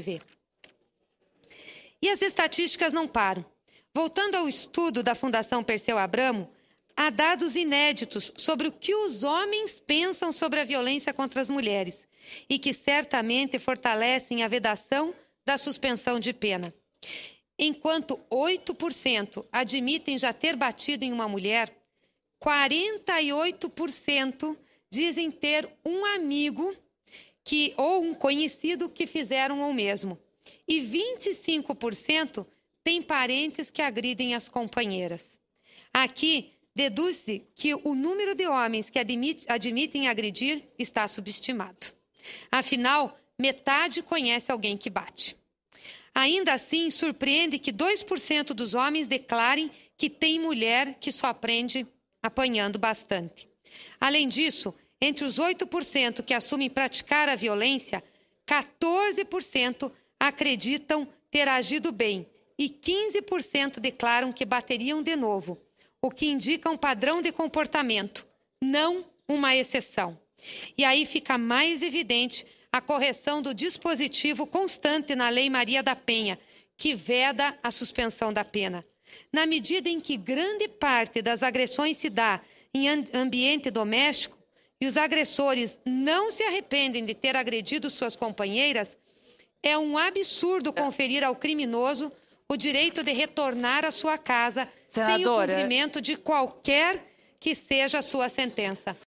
viver. E as estatísticas não param. Voltando ao estudo da Fundação Perseu Abramo, há dados inéditos sobre o que os homens pensam sobre a violência contra as mulheres e que certamente fortalecem a vedação da suspensão de pena. Enquanto 8% admitem já ter batido em uma mulher, 48% dizem ter um amigo que ou um conhecido que fizeram o mesmo. E 25% têm parentes que agridem as companheiras. Aqui deduz-se que o número de homens que admitem agredir está subestimado. Afinal, metade conhece alguém que bate. Ainda assim, surpreende que 2% dos homens declarem que tem mulher que só aprende apanhando bastante. Além disso, entre os 8% que assumem praticar a violência, 14% acreditam ter agido bem e 15% declaram que bateriam de novo, o que indica um padrão de comportamento, não uma exceção. E aí fica mais evidente a correção do dispositivo constante na Lei Maria da Penha, que veda a suspensão da pena. Na medida em que grande parte das agressões se dá em ambiente doméstico, e os agressores não se arrependem de ter agredido suas companheiras, é um absurdo é. conferir ao criminoso o direito de retornar à sua casa Senadora. sem o cumprimento de qualquer que seja a sua sentença.